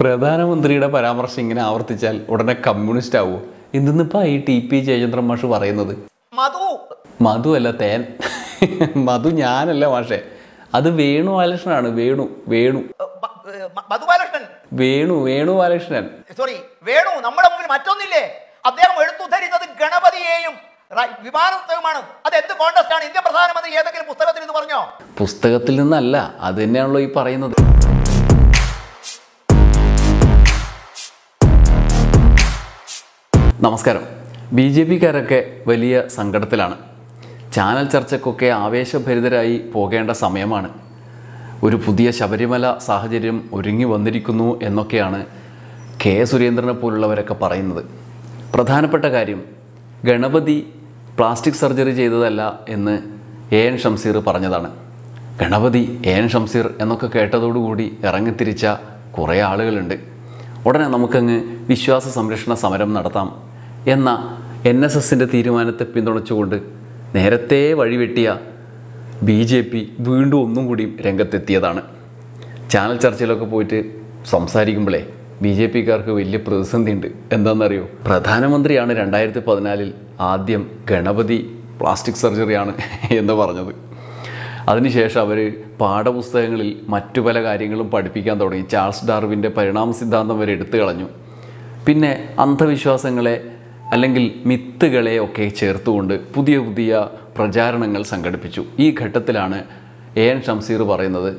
പ്രധാനമന്ത്രിയുടെ പരാമർശം ഇങ്ങനെ ആവർത്തിച്ചാൽ ഉടനെ കമ്മ്യൂണിസ്റ്റ് ആവുമോ ഇന്നിപ്പോൾ ഈ ടി പി ജയചന്ദ്രൻ മാഷ് പറയുന്നത് മധു മധു അല്ല തേൻ മധു ഞാനല്ല മാഷേ അത് വേണു ബാലകൃഷ്ണനാണ് വേണു വേണു മധു ബാലകൃഷ്ണൻ വേണു വേണു ബാലകൃഷ്ണൻ സോറി വേണു നമ്മുടെ മുമ്പിൽ മറ്റൊന്നില്ലേ അദ്ദേഹം എടുത്തുദ്ധരിച്ചത് ഗണപതിയെയും വിമാനത്തെയുമാണ് അത് എന്ത് കോൺടസ്റ്റ് ആണ് ഇന്ത്യൻ പ്രധാനമന്ത്രി ഏതെങ്കിലും പുസ്തകത്തിൽ നിന്ന് പറഞ്ഞോ പുസ്തകത്തിൽ നിന്നല്ല അത് തന്നെയാണല്ലോ ഈ പറയുന്നത് നമസ്കാരം ബി ജെ പിക്കാരൊക്കെ വലിയ സങ്കടത്തിലാണ് ചാനൽ ചർച്ചയ്ക്കൊക്കെ ആവേശഭരിതരായി പോകേണ്ട സമയമാണ് ഒരു പുതിയ ശബരിമല സാഹചര്യം ഒരുങ്ങി വന്നിരിക്കുന്നു എന്നൊക്കെയാണ് കെ സുരേന്ദ്രനെ പോലുള്ളവരൊക്കെ പറയുന്നത് പ്രധാനപ്പെട്ട കാര്യം ഗണപതി പ്ലാസ്റ്റിക് സർജറി ചെയ്തതല്ല എന്ന് എ എൻ ഷംസീർ പറഞ്ഞതാണ് ഗണപതി എ എൻ ഷംസീർ എന്നൊക്കെ കേട്ടതോടുകൂടി ഇറങ്ങിത്തിരിച്ച കുറേ ആളുകളുണ്ട് ഉടനെ നമുക്കങ്ങ് വിശ്വാസ സംരക്ഷണ സമരം നടത്താം എന്ന എൻ എസ് എസിൻ്റെ തീരുമാനത്തെ പിന്തുണച്ചുകൊണ്ട് നേരത്തെ വഴിവെട്ടിയ ബി ജെ പി വീണ്ടും ഒന്നും കൂടി രംഗത്തെത്തിയതാണ് ചാനൽ ചർച്ചയിലൊക്കെ പോയിട്ട് സംസാരിക്കുമ്പോഴേ ബി ജെ പിക്കാർക്ക് വലിയ പ്രതിസന്ധി ഉണ്ട് എന്താണെന്നറിയോ പ്രധാനമന്ത്രിയാണ് രണ്ടായിരത്തി പതിനാലിൽ ആദ്യം ഗണപതി പ്ലാസ്റ്റിക് സർജറിയാണ് എന്ന് പറഞ്ഞത് അതിനുശേഷം അവർ പാഠപുസ്തകങ്ങളിൽ മറ്റു പല കാര്യങ്ങളും പഠിപ്പിക്കാൻ തുടങ്ങി ചാൾസ് ഡാർവിൻ്റെ പരിണാമ സിദ്ധാന്തം വരെ എടുത്തു കളഞ്ഞു പിന്നെ അന്ധവിശ്വാസങ്ങളെ അല്ലെങ്കിൽ മിത്തുകളെ ഒക്കെ ചേർത്തുകൊണ്ട് പുതിയ പുതിയ പ്രചാരണങ്ങൾ സംഘടിപ്പിച്ചു ഈ ഘട്ടത്തിലാണ് എ എൻ ഷംസീർ പറയുന്നത്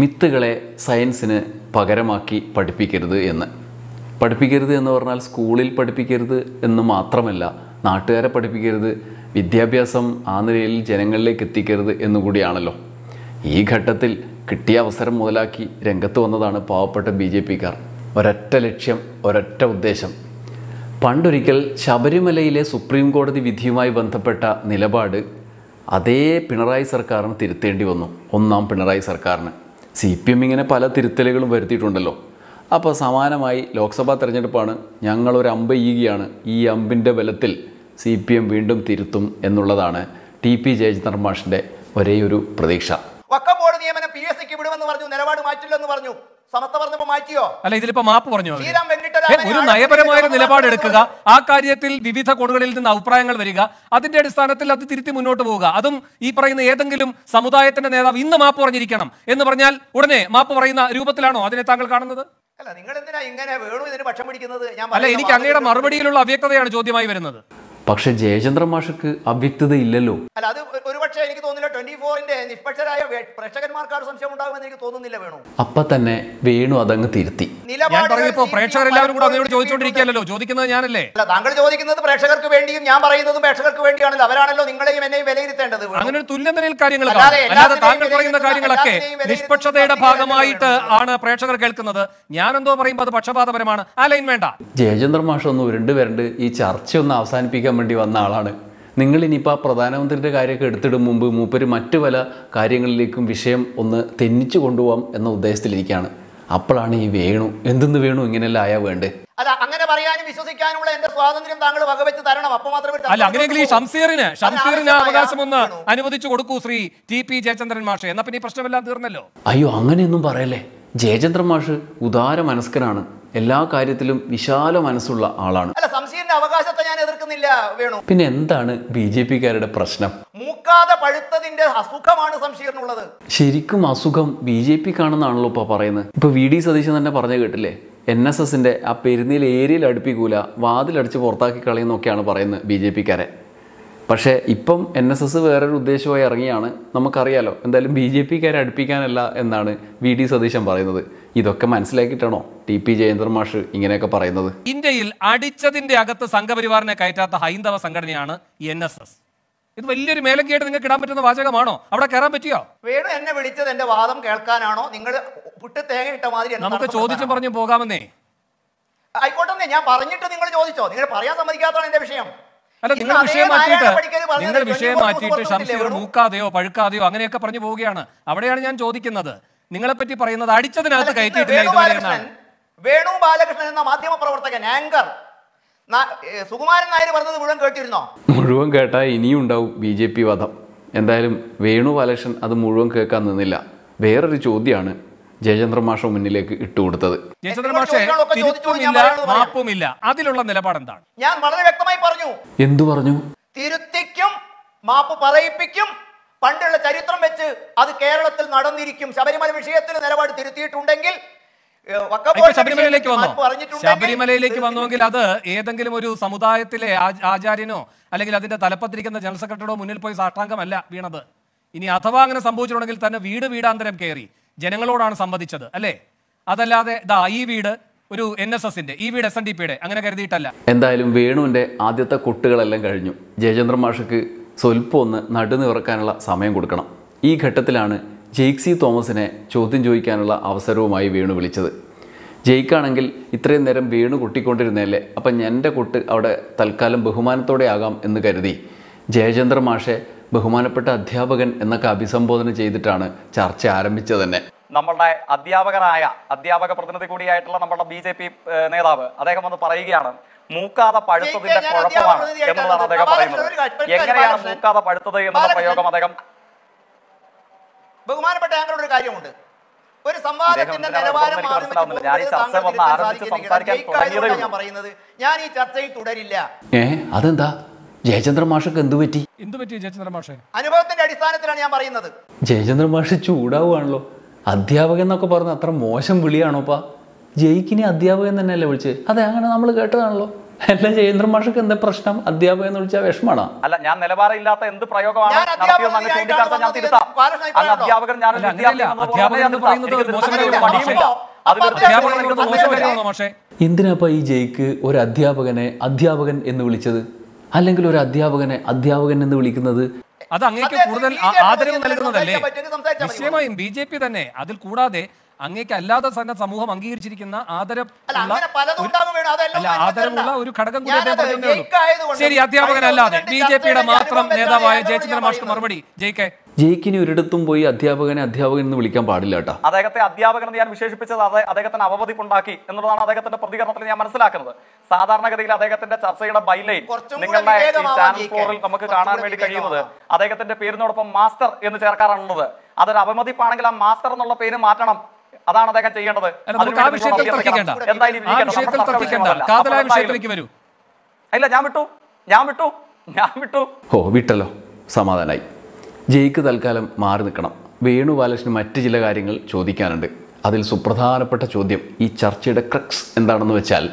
മിത്തുകളെ സയൻസിന് പകരമാക്കി പഠിപ്പിക്കരുത് എന്ന് പഠിപ്പിക്കരുത് എന്ന് പറഞ്ഞാൽ സ്കൂളിൽ പഠിപ്പിക്കരുത് എന്ന് മാത്രമല്ല നാട്ടുകാരെ പഠിപ്പിക്കരുത് വിദ്യാഭ്യാസം ആ നിലയിൽ ജനങ്ങളിലേക്ക് എത്തിക്കരുത് എന്നുകൂടിയാണല്ലോ ഈ ഘട്ടത്തിൽ കിട്ടിയ അവസരം മുതലാക്കി രംഗത്ത് വന്നതാണ് പാവപ്പെട്ട ബി ജെ പിക്കാർ ഒരൊറ്റ ലക്ഷ്യം ഒരൊറ്റ ഉദ്ദേശം പണ്ടൊരിക്കൽ ശബരിമലയിലെ സുപ്രീം കോടതി വിധിയുമായി ബന്ധപ്പെട്ട നിലപാട് അതേ പിണറായി സർക്കാരിന് തിരുത്തേണ്ടി വന്നു ഒന്നാം പിണറായി സർക്കാരിന് സി പി എം ഇങ്ങനെ പല തിരുത്തലുകളും വരുത്തിയിട്ടുണ്ടല്ലോ അപ്പോൾ സമാനമായി ലോക്സഭാ തെരഞ്ഞെടുപ്പാണ് ഞങ്ങളൊരു അമ്പ് ഈകിയാണ് ഈ അമ്പിൻ്റെ ബലത്തിൽ സി പി എം വീണ്ടും തിരുത്തും എന്നുള്ളതാണ് ടി പി ജയചന്ദ്രൻ മാഷിൻ്റെ ഒരേയൊരു പ്രതീക്ഷ വക്കം നിയമനം പി എസ് സിക്ക് വിടുമെന്ന് പറഞ്ഞു നിലപാട് മാറ്റില്ലെന്ന് പറഞ്ഞു മാറ്റിയോ അല്ല ഇതിലിപ്പോ മാപ്പ് പറഞ്ഞു ഒരു നയപരമായ നിലപാട് എടുക്കുക ആ കാര്യത്തിൽ വിവിധ കോണുകളിൽ നിന്ന് അഭിപ്രായങ്ങൾ വരിക അതിന്റെ അടിസ്ഥാനത്തിൽ അത് തിരുത്തി മുന്നോട്ട് പോവുക അതും ഈ പറയുന്ന ഏതെങ്കിലും സമുദായത്തിന്റെ നേതാവ് ഇന്ന് മാപ്പ് പറഞ്ഞിരിക്കണം എന്ന് പറഞ്ഞാൽ ഉടനെ മാപ്പ് പറയുന്ന രൂപത്തിലാണോ അതിനെ താങ്കൾ കാണുന്നത് അല്ല നിങ്ങൾ എന്തിനാ ഇങ്ങനെ വേണു ഇതിന് പക്ഷം പിടിക്കുന്നത് അല്ല എനിക്ക് അങ്ങയുടെ മറുപടിയിലുള്ള അവ്യക്തതയാണ് ചോദ്യമായി വരുന്നത് പക്ഷെ ജയചന്ദ്രൻ മാഷക്ക് അവ്യക്തത ഇല്ലല്ലോ അല്ല അത് ഒരുപക്ഷെ എനിക്ക് തോന്നില്ല ട്വന്റി ഫോറിന്റെ നിഷ്പക്ഷരായ പ്രേക്ഷകന്മാർക്ക് സംശയം ഉണ്ടാകുമെന്ന് എനിക്ക് തോന്നുന്നില്ല വേണു അപ്പൊ തന്നെ വേണു അതങ്ങ് തിരുത്തി ഞാൻ പറഞ്ഞപ്പോ പ്രേക്ഷകരെല്ലാവരും കൂടെ അതിനോട് ചോദിച്ചോണ്ടിരിക്കുകയല്ലോ ചോദിക്കുന്നത് ഞാനല്ലേ അല്ല താങ്കൾ ചോദിക്കുന്നത് പ്രേക്ഷകർക്ക് വേണ്ടിയും ഞാൻ പറയുന്നതും പ്രേക്ഷകർക്ക് വേണ്ടിയാണല്ലോ അവരാണല്ലോ നിങ്ങളെയും എന്നെയും വിലയിരുത്തേണ്ടത് അങ്ങനെ ഒരു തുല്യ നിലയിൽ കാര്യങ്ങൾ അല്ലാതെ താങ്കൾ പറയുന്ന കാര്യങ്ങളൊക്കെ നിഷ്പക്ഷതയുടെ ഭാഗമായിട്ട് ആണ് പ്രേക്ഷകർ കേൾക്കുന്നത് ഞാനെന്തോ പറയുമ്പോൾ അത് പക്ഷപാതപരമാണ് ആ ലൈൻ വേണ്ട ജയചന്ദ്രൻ മാഷ് ഒന്ന് ഉരുണ്ട് വരണ്ട് ഈ ചർച്ച ഒന്ന് അവസാനിപ്പിക്കാൻ സംസാരിക്കാൻ വേണ്ടി വന്ന ആളാണ് നിങ്ങൾ ഇനിയിപ്പോൾ ആ പ്രധാനമന്ത്രിയുടെ കാര്യമൊക്കെ എടുത്തിടും മുമ്പ് മൂപ്പർ മറ്റു പല കാര്യങ്ങളിലേക്കും വിഷയം ഒന്ന് തെന്നിച്ചു കൊണ്ടുപോകാം എന്ന ഉദ്ദേശത്തിലിരിക്കുകയാണ് അപ്പോഴാണ് ഈ വേണു എന്തെന്ന് വേണു ഇങ്ങനെയല്ല ആയാ വേണ്ടേ അങ്ങനെ പറയാനും എന്റെ സ്വാതന്ത്ര്യം തരണം മാത്രമേ അല്ല ഈ ഒന്ന് കൊടുക്കൂ ശ്രീ ജയചന്ദ്രൻ തീർന്നല്ലോ അയ്യോ അങ്ങനെയൊന്നും പറയല്ലേ ജയചന്ദ്രൻ മാഷ് ഉദാര മനസ്കനാണ് എല്ലാ കാര്യത്തിലും വിശാല മനസ്സുള്ള ആളാണ് അല്ല അവകാശത്തെ ഞാൻ എതിർക്കുന്നില്ല വേണു പിന്നെ എന്താണ് ബി ജെ പിക്കാരുടെ പ്രശ്നം മൂക്കാതെ പഴുത്തതിന്റെ അസുഖമാണ് സംശീറിനുള്ളത് ശരിക്കും അസുഖം ബി ജെ കാണുന്നാണല്ലോ ഇപ്പൊ പറയുന്നത് ഇപ്പൊ വി ഡി സതീശൻ തന്നെ പറഞ്ഞു കേട്ടില്ലേ എൻ എസ് എസിന്റെ ആ പെരുന്നിൽ ഏരിയയിൽ അടുപ്പിക്കൂല വാതിലടിച്ച് പുറത്താക്കി കളയുന്നൊക്കെയാണ് പറയുന്നത് ബി ജെ പിക്കാരെ പക്ഷേ ഇപ്പം എൻ എസ് എസ് വേറൊരു ഉദ്ദേശമായി ഇറങ്ങിയാണ് നമുക്കറിയാലോ എന്തായാലും ബി ജെ പിക്കാരെ അടുപ്പിക്കാനല്ല എന്നാണ് വി ഡി സതീശൻ പറയുന്നത് ഇതൊക്കെ മനസ്സിലാക്കിയിട്ടാണോ ടി പി ജയേന്ദ്ര മാഷ് ഇങ്ങനെയൊക്കെ പറയുന്നത് ഇന്ത്യയിൽ അടിച്ചതിന്റെ അകത്ത് സംഘപരിവാറിനെ കയറ്റാത്ത ഹൈന്ദവ സംഘടനയാണ് എൻ എസ് എസ് ഇത് വലിയൊരു മേലക്കായിട്ട് നിങ്ങൾക്ക് ഇടാൻ പറ്റുന്ന വാചകമാണോ അവിടെ കയറാൻ പറ്റിയോ വേണു എന്നെ വിളിച്ചത് എന്റെ വാദം കേൾക്കാനാണോ നിങ്ങൾ പുട്ട് തേങ്ങ ഇട്ട മാതിരി നമുക്ക് ചോദിച്ചു പറഞ്ഞു പോകാമെന്നേ ആയിക്കോട്ടെ ഞാൻ പറഞ്ഞിട്ട് നിങ്ങൾ ചോദിച്ചോ നിങ്ങൾ പറയാൻ സമ്മതിക്കാത്തതാണ് എന്റെ വിഷയം അല്ല നിങ്ങൾ വിഷയം മാറ്റിയിട്ട് നിങ്ങൾ വിഷയം മാറ്റിയിട്ട് സംശയം മൂക്കാതെയോ പഴുക്കാതെയോ അങ്ങനെയൊക്കെ പറഞ്ഞു പോവുകയാണ് അവിടെയാണ് ഞാൻ ചോദിക്കുന്നത് നിങ്ങളെ പറ്റി പറയുന്നത് അടിച്ചതിനകത്ത് കയറ്റിയിട്ടില്ല ഇതുവരെ എന്നാണ് വേണു ബാലകൃഷ്ണൻ എന്ന മാധ്യമ പ്രവർത്തകൻ ആങ്കർ സുകുമാരൻ നായർ പറഞ്ഞത് മുഴുവൻ കേട്ടിരുന്നോ മുഴുവൻ കേട്ടാൽ ഇനിയും ഉണ്ടാവും ബി ജെ പി വധം എന്തായാലും വേണു ബാലകൃഷ്ണൻ അത് മുഴുവൻ കേൾക്കാൻ നിന്നില്ല വേറൊരു ചോദ്യമാണ് ജയചന്ദ്ര മാഷ മുന്നിലേക്ക് ഇട്ടുകൊടുത്തത് ജയചന്ദ്രൻ മാഷെ തിരുത്തുമില്ല മാപ്പുമില്ല അതിലുള്ള ഞാൻ വളരെ വ്യക്തമായി പറഞ്ഞു എന്തു പറഞ്ഞു തിരുത്തിക്കും മാപ്പ് പറയിപ്പിക്കും പണ്ടുള്ള ചരിത്രം വെച്ച് അത് കേരളത്തിൽ നടന്നിരിക്കും ശബരിമല വിഷയത്തിൽ നിലപാട് തിരുത്തിയിട്ടുണ്ടെങ്കിൽ ശബരിമലയിലേക്ക് വന്നു ശബരിമലയിലേക്ക് വന്നുവെങ്കിൽ അത് ഏതെങ്കിലും ഒരു സമുദായത്തിലെ ആചാര്യനോ അല്ലെങ്കിൽ അതിന്റെ തലപ്പത്തിരിക്കുന്ന ജനറൽ സെക്രട്ടറിയോ മുന്നിൽ പോയി സാഷ്ടാംഗമല്ല വീണത് ഇനി അഥവാ അങ്ങനെ സംഭവിച്ചിട്ടുണ്ടെങ്കിൽ തന്നെ വീട് വീടാന്തരം കയറി ജനങ്ങളോടാണ് സംവദിച്ചത് അല്ലേ അതല്ലാതെ ദാ ഈ വീട് ഒരു എൻ എസ് എസിന്റെ ഈ വീട് എസ് എൻ ഡി പിയുടെ അങ്ങനെ കരുതിയിട്ടല്ല എന്തായാലും വേണുവിന്റെ ആദ്യത്തെ കുട്ടികളെല്ലാം കഴിഞ്ഞു ജയചന്ദ്ര മാഷക്ക് സ്വൽപ്പം ഒന്ന് നടുനിറക്കാനുള്ള സമയം കൊടുക്കണം ഈ ഘട്ടത്തിലാണ് ജെയ്ക്സി തോമസിനെ ചോദ്യം ചോദിക്കാനുള്ള അവസരവുമായി വേണു വിളിച്ചത് ജയിക്കാണെങ്കിൽ ഇത്രയും നേരം വേണു കൊട്ടിക്കൊണ്ടിരുന്നതല്ലേ അപ്പം എൻ്റെ കൊട്ട് അവിടെ തൽക്കാലം ബഹുമാനത്തോടെ ആകാം എന്ന് കരുതി ജയചന്ദ്ര മാഷെ ബഹുമാനപ്പെട്ട അധ്യാപകൻ എന്നൊക്കെ അഭിസംബോധന ചെയ്തിട്ടാണ് ചർച്ച ആരംഭിച്ചത് തന്നെ നമ്മളുടെ അധ്യാപകനായ അധ്യാപക പ്രതിനിധി കൂടിയായിട്ടുള്ള നമ്മളുടെ ബി ജെ പി നേതാവ് അദ്ദേഹം വന്ന് പറയുകയാണ് മൂക്കാതെ പഴുത്തതിന്റെ കുഴപ്പമാണ് എന്നുള്ളതാണ് അദ്ദേഹം പറയുന്നത് എങ്ങനെയാണ് മൂക്കാതെ പഴുത്തത് എന്നുള്ള പ്രയോഗം അദ്ദേഹം ബഹുമാനപ്പെട്ട ഞങ്ങളുടെ ഒരു കാര്യമുണ്ട് ഒരു സംവാദത്തിന്റെ നിലവാരം ഞാൻ ഞാൻ ഈ ചർച്ചയിൽ തുടരില്ല ഏ അതെന്താ ജയചന്ദ്ര മാഷക്ക് എന്ത് പറ്റി എന്ത് പറ്റി ജയചന്ദ്ര മാഷെ അനുഭവത്തിന്റെ അടിസ്ഥാനത്തിലാണ് ഞാൻ പറയുന്നത് ജയചന്ദ്ര മാഷ് ചൂടാവുകയാണല്ലോ അധ്യാപകൻ എന്നൊക്കെ പറഞ്ഞ അത്ര മോശം വിളിയാണോപ്പാ ജയിക്കിനെ അധ്യാപകൻ തന്നെയല്ലേ വിളിച്ചത് അതെ അങ്ങനെ നമ്മൾ കേട്ടതാണല്ലോ അല്ല ജയചന്ദ്ര മാഷക്ക് എന്താ പ്രശ്നം അധ്യാപകൻ എന്ന് വിളിച്ചാൽ വിഷമാണ് അല്ല ഞാൻ നിലവാരമില്ലാത്ത എന്ത് പ്രയോഗമാണ് അധ്യാപകൻ ഞാൻ അധ്യാപകൻ എന്ന് പറയുന്നത് എന്തിനാപ്പ ഈ ജയിക്ക് ഒരു അധ്യാപകനെ അധ്യാപകൻ എന്ന് വിളിച്ചത് അല്ലെങ്കിൽ ഒരു അധ്യാപകനെ അധ്യാപകൻ എന്ന് വിളിക്കുന്നത് അത് അങ്ങേക്ക് കൂടുതൽ ആദരവ് നൽകുന്നതല്ലേ നിശ്ചയമായും ബി ജെ പി തന്നെ അതിൽ കൂടാതെ അങ്ങേക്ക് അല്ലാതെ തന്നെ സമൂഹം അംഗീകരിച്ചിരിക്കുന്ന ആദരവുള്ള ആദരവുള്ള ഒരു ഘടകം ശരി അധ്യാപകനല്ലാതെ ബി ജെ പിയുടെ മാത്രം നേതാവായ ജയചന്ദ്ര മാഷ്ക്ക് മറുപടി ജയിക്കെ ജയിക്കിനി ഒരിടത്തും പോയി അധ്യാപകനെ അധ്യാപകൻ എന്ന് വിളിക്കാൻ പാടില്ല കേട്ടോ അദ്ദേഹത്തെ അധ്യാപകൻ എന്ന് ഞാൻ വിശേഷിപ്പിച്ചത് അദ്ദേഹത്തിന് അവബോധിപ്പുണ്ടാക്കി എന്നുള്ളതാണ് അദ്ദേഹത്തിന്റെ പ്രതികരണത്തിൽ ഞാൻ മനസ്സിലാക്കുന്നത് സാധാരണഗതിയിൽ അദ്ദേഹത്തിന്റെ ചർച്ചയുടെ ബൈലൈൻ നിങ്ങളുടെ ചാനൽ ഫോറിൽ നമുക്ക് കാണാൻ വേണ്ടി കഴിയുന്നത് അദ്ദേഹത്തിന്റെ പേരിനോടൊപ്പം മാസ്റ്റർ എന്ന് ചേർക്കാറാണുള്ളത് അതൊരു അവമതിപ്പാണെങ്കിൽ ആ മാസ്റ്റർ എന്നുള്ള പേര് മാറ്റണം അതാണ് അദ്ദേഹം ചെയ്യേണ്ടത് അല്ല ഞാൻ വിട്ടു ഞാൻ വിട്ടു ഞാൻ വിട്ടു ഓ വിട്ടല്ലോ സമാധാനായി ജയിക്ക് തൽക്കാലം മാറി നിൽക്കണം വേണു ബാലകൃഷ്ണൻ മറ്റ് ചില കാര്യങ്ങൾ ചോദിക്കാനുണ്ട് അതിൽ സുപ്രധാനപ്പെട്ട ചോദ്യം ഈ ചർച്ചയുടെ ക്രക്സ് എന്താണെന്ന് വെച്ചാൽ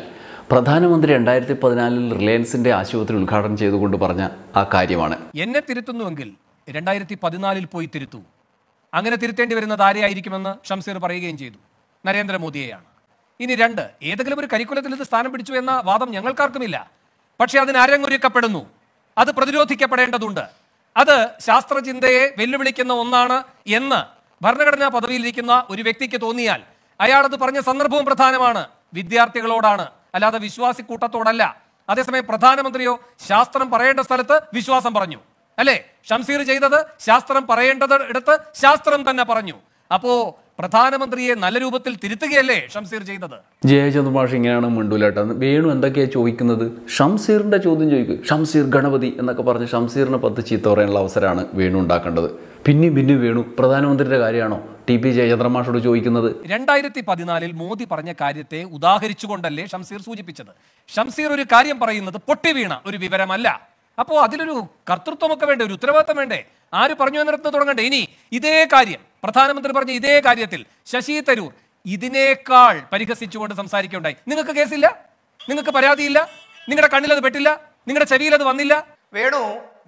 പ്രധാനമന്ത്രി രണ്ടായിരത്തി പതിനാലിൽ റിലയൻസിന്റെ ആശുപത്രി ഉദ്ഘാടനം ചെയ്തുകൊണ്ട് പറഞ്ഞ ആ കാര്യമാണ് എന്നെ തിരുത്തുന്നുവെങ്കിൽ രണ്ടായിരത്തി പതിനാലിൽ പോയി തിരുത്തൂ അങ്ങനെ തിരുത്തേണ്ടി വരുന്നത് ആരെയായിരിക്കുമെന്ന് ഷംസീർ പറയുകയും ചെയ്തു നരേന്ദ്രമോദിയെയാണ് ഇനി രണ്ട് ഏതെങ്കിലും ഒരു കരിക്കുലത്തിൽ ഇത് സ്ഥാനം പിടിച്ചു എന്ന വാദം ഞങ്ങൾക്കാർക്കുമില്ല പക്ഷേ അതിന് അരങ്ങൊരുക്കപ്പെടുന്നു അത് പ്രതിരോധിക്കപ്പെടേണ്ടതുണ്ട് അത് ശാസ്ത്രചിന്തയെ വെല്ലുവിളിക്കുന്ന ഒന്നാണ് എന്ന് ഭരണഘടനാ പദവിയിലിരിക്കുന്ന ഒരു വ്യക്തിക്ക് തോന്നിയാൽ അയാളത് പറഞ്ഞ സന്ദർഭവും പ്രധാനമാണ് വിദ്യാർത്ഥികളോടാണ് അല്ലാതെ വിശ്വാസി കൂട്ടത്തോടല്ല അതേസമയം പ്രധാനമന്ത്രിയോ ശാസ്ത്രം പറയേണ്ട സ്ഥലത്ത് വിശ്വാസം പറഞ്ഞു അല്ലേ ഷംസീർ ചെയ്തത് ശാസ്ത്രം പറയേണ്ടത് എടുത്ത് ശാസ്ത്രം തന്നെ പറഞ്ഞു അപ്പോ പ്രധാനമന്ത്രിയെ നല്ല രൂപത്തിൽ തിരുത്തുകയല്ലേ ഷംസീർ ചെയ്തത് ജയചന്ദ് ഭാഷ ഇങ്ങനെയാണ് മിണ്ടൂലേട്ട വേണു എന്തൊക്കെയാണ് ചോദിക്കുന്നത് ഷംസീറിന്റെ ചോദ്യം ചോദിക്കും ഷംസീർ ഗണപതി എന്നൊക്കെ പറഞ്ഞ് ഷംസീറിനെ പത്ത് ചീത്ത പറയാനുള്ള അവസരമാണ് വേണു ഉണ്ടാക്കേണ്ടത് പിന്നെയും പിന്നെയും വേണു പ്രധാനമന്ത്രിയുടെ കാര്യമാണോ ടി പി ജയചന്ദ്ര മാഷോട് ചോദിക്കുന്നത് രണ്ടായിരത്തി പതിനാലിൽ മോദി പറഞ്ഞ കാര്യത്തെ ഉദാഹരിച്ചുകൊണ്ടല്ലേ ഷംസീർ സൂചിപ്പിച്ചത് ഷംസീർ ഒരു കാര്യം പറയുന്നത് പൊട്ടി വീണ ഒരു വിവരമല്ല അപ്പോൾ അതിലൊരു കർത്തൃത്വമൊക്കെ വേണ്ടേ ഒരു ഉത്തരവാദിത്തം വേണ്ടേ ആര് പറഞ്ഞു എന്നിടത്ത് തുടങ്ങണ്ടേ ഇനി ഇതേ കാര്യം പ്രധാനമന്ത്രി പറഞ്ഞ ഇതേ കാര്യത്തിൽ ശശി തരൂർ ഇതിനേക്കാൾ പരിഹസിച്ചുകൊണ്ട് സംസാരിക്കുകയുണ്ടായി നിങ്ങൾക്ക് കേസില്ല നിങ്ങൾക്ക് പരാതിയില്ല നിങ്ങളുടെ കണ്ണിലത് പെട്ടില്ല നിങ്ങളുടെ ചെവിയിൽ അത് വന്നില്ല വേണു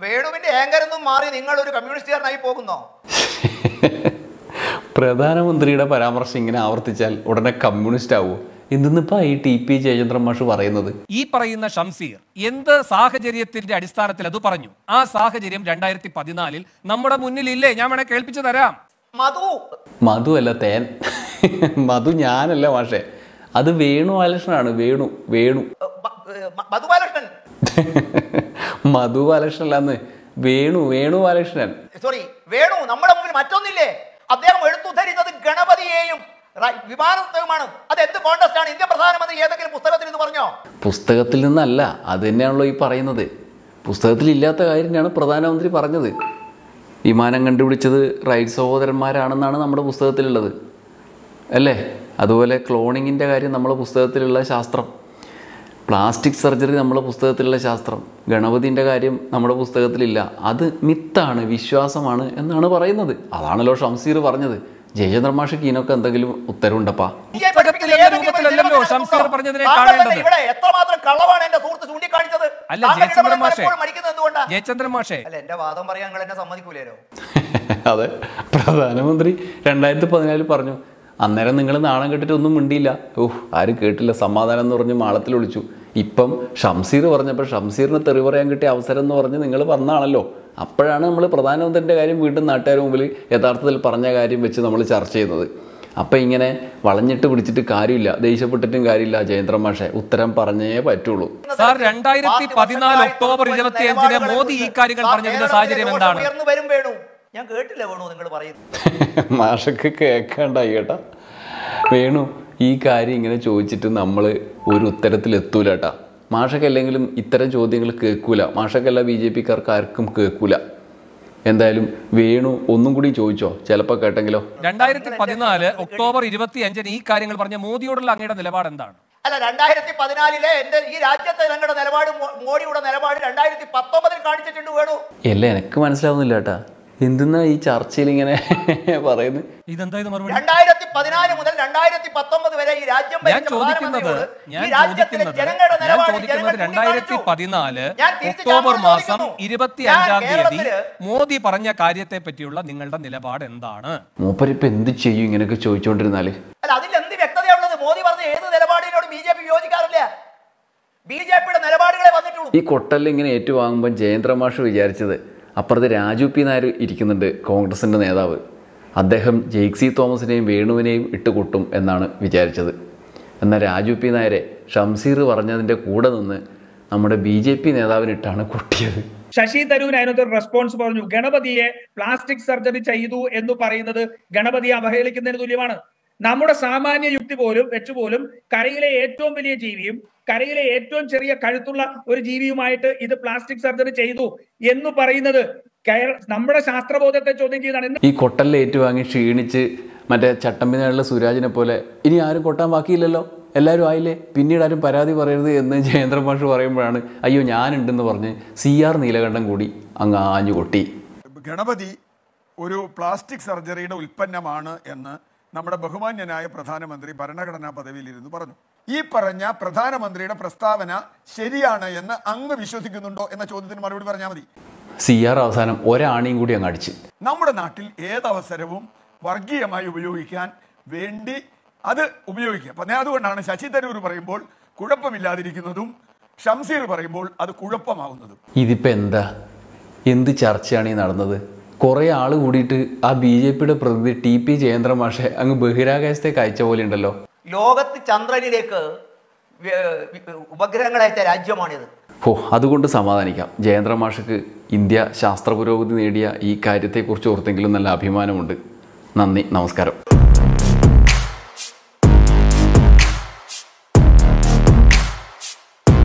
വേണുവിന്റെ ഏങ്കരൊന്നും മാറി നിങ്ങൾ ഒരു കമ്മ്യൂണിസ്റ്റുകാരനായി പോകുന്നോ പ്രധാനമന്ത്രിയുടെ പരാമർശം ഇങ്ങനെ ആവർത്തിച്ചാൽ ഉടനെ കമ്മ്യൂണിസ്റ്റ് ആവുമോ ഇന്നിപ്പോ ഈ ടി പി ജയചന്ദ്രൻ മാഷ് പറയുന്നത് ഈ പറയുന്ന ഷംസീർ എന്ത് സാഹചര്യത്തിന്റെ അടിസ്ഥാനത്തിൽ അത് പറഞ്ഞു ആ സാഹചര്യം രണ്ടായിരത്തി പതിനാലിൽ നമ്മുടെ മുന്നിൽ ഇല്ലേ ഞാൻ വേണേ കേൾപ്പിച്ചു തരാം മധു മധു അല്ല തേൻ മധു ഞാനല്ല മാഷേ അത് വേണു ബാലകൃഷ്ണനാണ് വേണു വേണു മധു ബാലകൃഷ്ണൻ മധു ബാലകൃഷ്ണൻ അല്ലാന്ന് വേണു വേണു ബാലകൃഷ്ണൻ സോറി വേണു നമ്മുടെ മുന്നിൽ മറ്റൊന്നില്ലേ അദ്ദേഹം എടുത്തുദ്ധരിച്ചത് ഗണപതിയെയും വിമാനമാണ് അത് എന്ത് കോണ്ടസ്റ്റ് ആണ് ഇന്ത്യ പ്രധാനമന്ത്രി ഏതെങ്കിലും പുസ്തകത്തിൽ നിന്ന് പറഞ്ഞോ പുസ്തകത്തിൽ നിന്നല്ല അത് തന്നെയാണല്ലോ ഈ പറയുന്നത് പുസ്തകത്തിൽ ഇല്ലാത്ത തന്നെയാണ് പ്രധാനമന്ത്രി പറഞ്ഞത് വിമാനം കണ്ടുപിടിച്ചത് റൈറ്റ് സഹോദരന്മാരാണെന്നാണ് നമ്മുടെ പുസ്തകത്തിലുള്ളത് അല്ലേ അതുപോലെ ക്ലോണിങ്ങിൻ്റെ കാര്യം നമ്മളെ പുസ്തകത്തിലുള്ള ശാസ്ത്രം പ്ലാസ്റ്റിക് സർജറി നമ്മളെ പുസ്തകത്തിലുള്ള ശാസ്ത്രം ഗണപതിൻ്റെ കാര്യം നമ്മുടെ പുസ്തകത്തിലില്ല അത് മിത്താണ് വിശ്വാസമാണ് എന്നാണ് പറയുന്നത് അതാണല്ലോ ഷംസീർ പറഞ്ഞത് ജയചന്ദ്ര മാഷക്ക് ഇതിനൊക്കെ എന്തെങ്കിലും ഉത്തരവുണ്ടപ്പാ അതെ പ്രധാനമന്ത്രി രണ്ടായിരത്തി പതിനാലിൽ പറഞ്ഞു അന്നേരം നിങ്ങൾ നാണം കെട്ടിട്ട് ഒന്നും മിണ്ടിയില്ല ഓഹ് ആരും കേട്ടില്ല സമാധാനം എന്ന് പറഞ്ഞ് മാളത്തിൽ ഒളിച്ചു ഇപ്പം ഷംസീർ പറഞ്ഞപ്പോൾ ഷംസീറിന് തെറി പറയാൻ കിട്ടിയ അവസരം എന്ന് പറഞ്ഞ് നിങ്ങൾ വന്നാണല്ലോ അപ്പോഴാണ് നമ്മൾ പ്രധാനമന്ത്രിൻ്റെ കാര്യം വീണ്ടും നാട്ടുകാർ മുമ്പിൽ യഥാർത്ഥത്തിൽ പറഞ്ഞ കാര്യം വെച്ച് നമ്മൾ ചർച്ച ചെയ്യുന്നത് അപ്പം ഇങ്ങനെ വളഞ്ഞിട്ട് പിടിച്ചിട്ട് കാര്യമില്ല ദേഷ്യപ്പെട്ടിട്ടും കാര്യമില്ല ജയന്ദ്രൻ മാഷെ ഉത്തരം പറഞ്ഞേ പറ്റുള്ളൂ സാർ രണ്ടായിരത്തി പതിനാല് ഒക്ടോബർ ഇരുപത്തി അഞ്ചിന് മോദി ഈ കാര്യങ്ങൾ പറഞ്ഞതിന്റെ സാഹചര്യം എന്താണ് ഞാൻ കേട്ടില്ല വേണു നിങ്ങൾ പറയുന്നത് മാഷക്ക് കേൾക്കണ്ടായി കേട്ടാ വേണു ഈ കാര്യം ഇങ്ങനെ ചോദിച്ചിട്ട് നമ്മൾ ഒരു ഉത്തരത്തിൽ എത്തൂല കേട്ടാ മാഷക്കല്ലെങ്കിലും ഇത്തരം ചോദ്യങ്ങൾ കേൾക്കൂല മാഷക്കല്ല ബി ജെ പിക്കാർക്ക് ആർക്കും കേൾക്കൂല എന്തായാലും വേണു ഒന്നും കൂടി ചോദിച്ചോ ചിലപ്പോ കേട്ടെങ്കിലോ രണ്ടായിരത്തി പതിനാല് ഒക്ടോബർ ഇരുപത്തി അഞ്ചിന് ഈ കാര്യങ്ങൾ പറഞ്ഞ മോദിയോടുള്ള അങ്ങയുടെ നിലപാട് എന്താണ് അല്ല രണ്ടായിരത്തി പതിനാലിലെ എന്റെ ഈ രാജ്യത്തെ ഞങ്ങളുടെ നിലപാട് മോഡിയുടെ നിലപാട് രണ്ടായിരത്തി പത്തൊമ്പതിൽ കാണിച്ചിട്ടുണ്ട് വേണു അല്ല എനിക്ക് മനസ്സിലാവുന്നില്ല കേട്ടാ എന്തെന്നാ ഈ ചർച്ചയിൽ ഇങ്ങനെ പറയുന്നത് രണ്ടായിരത്തി പതിനാല് മുതൽ രണ്ടായിരത്തി പത്തൊമ്പത് വരെ ഈ രാജ്യം ഞാൻ ചോദിക്കുന്നത് ഞാൻ ചോദിക്കുന്നത് രണ്ടായിരത്തി പതിനാല് ഒക്ടോബർ മാസം ഇരുപത്തി അഞ്ചാം തീയതി മോദി പറഞ്ഞ കാര്യത്തെ പറ്റിയുള്ള നിങ്ങളുടെ നിലപാട് എന്താണ് മൂപ്പരിപ്പ് എന്ത് ചെയ്യും ഇങ്ങനെയൊക്കെ ചോദിച്ചോണ്ടിരുന്നാല് അല്ല അതിൽ എന്ത് വ്യക്തതയുള്ളത് മോദി പറഞ്ഞ ഏത് നിലപാടിനോട് ബി ജെ പി യോജിക്കാറില്ല ബി ജെ പിയുടെ നിലപാടുകളെ വന്നിട്ടുള്ളൂ ഈ ഇങ്ങനെ ഏറ്റുവാങ്ങുമ്പോൾ ജയേന്ദ്രമാഷ് വിചാരിച്ചത് അപ്പുറത്ത് രാജു പി നായർ ഇരിക്കുന്നുണ്ട് കോൺഗ്രസിൻ്റെ നേതാവ് അദ്ദേഹം ജെയ്ക്സി തോമസിനെയും വേണുവിനെയും ഇട്ടുകൊട്ടും എന്നാണ് വിചാരിച്ചത് എന്നാൽ രാജു പി നായരെ ഷംസീർ പറഞ്ഞതിൻ്റെ കൂടെ നിന്ന് നമ്മുടെ ബി ജെ പി നേതാവിനിട്ടാണ് കൊട്ടിയത് ശശി തരൂർ ഒരു റെസ്പോൺസ് പറഞ്ഞു ഗണപതിയെ പ്ലാസ്റ്റിക് സർജറി ചെയ്തു എന്ന് പറയുന്നത് ഗണപതിയെ അവഹേളിക്കുന്നതിന് തുല്യമാണ് നമ്മുടെ സാമാന്യ യുക്തി പോലും വെച്ച് പോലും കരയിലെ ഏറ്റവും വലിയ ജീവിയും കരയിലെ ഏറ്റവും ചെറിയ കഴുത്തുള്ള ഒരു ജീവിയുമായിട്ട് ഇത് പ്ലാസ്റ്റിക് സർജറി ചെയ്തു എന്ന് പറയുന്നത് നമ്മുടെ ശാസ്ത്രബോധത്തെ ചോദ്യം ചെയ്താണ് ഈ കൊട്ടലിൽ ഏറ്റുവാങ്ങി ക്ഷീണിച്ച് മറ്റേ ചട്ടമ്പിനുള്ള സുരാജിനെ പോലെ ഇനി ആരും കൊട്ടാൻ ബാക്കിയില്ലല്ലോ എല്ലാവരും ആയില്ലേ പിന്നീട് ആരും പരാതി പറയരുത് എന്ന് ജയേന്ദ്ര മാഷ് പറയുമ്പോഴാണ് അയ്യോ ഞാനുണ്ടെന്ന് പറഞ്ഞ് സി ആർ നീലകണ്ഠൻ കൂടി അങ്ങ് ആഞ്ഞു കൊട്ടി ഗണപതി ഒരു പ്ലാസ്റ്റിക് സർജറിയുടെ ഉൽപ്പന്നമാണ് എന്ന് നമ്മുടെ ബഹുമാന്യനായ പ്രധാനമന്ത്രി ഭരണഘടനാ പദവിയിലിരുന്ന് പറഞ്ഞു ഈ പറഞ്ഞ പ്രധാനമന്ത്രിയുടെ പ്രസ്താവന ശരിയാണ് എന്ന് അങ്ങ് വിശ്വസിക്കുന്നുണ്ടോ എന്ന ചോദ്യത്തിന് മറുപടി പറഞ്ഞാൽ മതി സി ആർ അവസാനം ഒരാണിയും കൂടി അങ്ങ് അടിച്ച് നമ്മുടെ നാട്ടിൽ ഏതവസരവും വർഗീയമായി ഉപയോഗിക്കാൻ വേണ്ടി അത് ഉപയോഗിക്കുക അപ്പം അതുകൊണ്ടാണ് ശശി തരൂർ പറയുമ്പോൾ കുഴപ്പമില്ലാതിരിക്കുന്നതും ഷംസീർ പറയുമ്പോൾ അത് കുഴപ്പമാകുന്നതും ഇതിപ്പോൾ എന്താ എന്ത് ചർച്ചയാണ് ഈ നടന്നത് കുറേ ആൾ കൂടിയിട്ട് ആ ബി ജെ പിയുടെ പ്രതിനിധി ടി പി ജയേന്ദ്ര മാഷെ അങ്ങ് ബഹിരാകാശത്തെ കാഴ്ച പോലെ ഉണ്ടല്ലോ ലോകത്ത് ചന്ദ്രനിലേക്ക് ഉപഗ്രഹങ്ങൾ രാജ്യമാണിത് ഓ അതുകൊണ്ട് സമാധാനിക്കാം ജയേന്ദ്ര മാഷക്ക് ഇന്ത്യ ശാസ്ത്ര പുരോഗതി നേടിയ ഈ കാര്യത്തെക്കുറിച്ച് ഓർത്തെങ്കിലും നല്ല അഭിമാനമുണ്ട് നന്ദി നമസ്കാരം